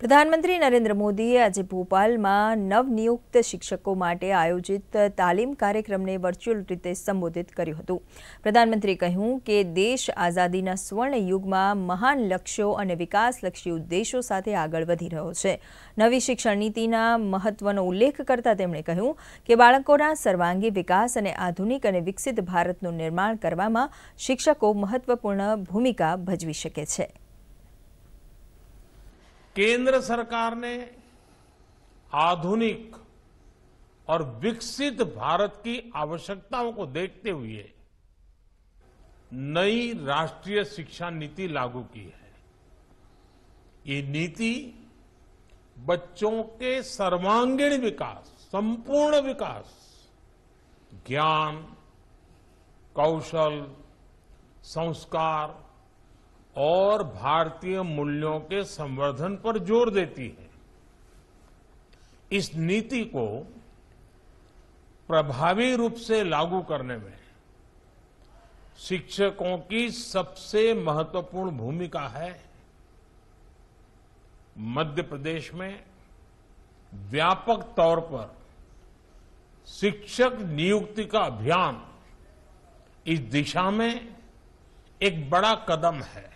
પ્રધાનમંત્રી નરેન્દ્ર મોદીએ આજે ભોપાલમાં નવનિયુક્ત શિક્ષકો માટે આયોજિત તાલીમ કાર્યક્રમને વર્ચ્યુઅલ રીતે સંબોધિત કર્યું હતું પ્રધાનમંત્રીએ કહ્યું કે દેશ આઝાદીના સ્વર્ણ યુગમાં મહાન લક્ષ્યો અને વિકાસલક્ષી ઉદ્દેશો સાથે આગળ વધી રહ્યો છે નવી શિક્ષણ નીતિના મહત્વનો ઉલ્લેખ કરતાં તેમણે કહ્યું કે બાળકોના સર્વાંગી વિકાસ અને આધુનિક અને વિકસિત ભારતનું નિર્માણ કરવામાં શિક્ષકો મહત્વપૂર્ણ ભૂમિકા ભજવી શકે છે केंद्र सरकार ने आधुनिक और विकसित भारत की आवश्यकताओं को देखते हुए नई राष्ट्रीय शिक्षा नीति लागू की है ये नीति बच्चों के सर्वांगीण विकास संपूर्ण विकास ज्ञान कौशल संस्कार और भारतीय मूल्यों के संवर्धन पर जोर देती है इस नीति को प्रभावी रूप से लागू करने में शिक्षकों की सबसे महत्वपूर्ण भूमिका है मध्य प्रदेश में व्यापक तौर पर शिक्षक नियुक्ति का अभियान इस दिशा में एक बड़ा कदम है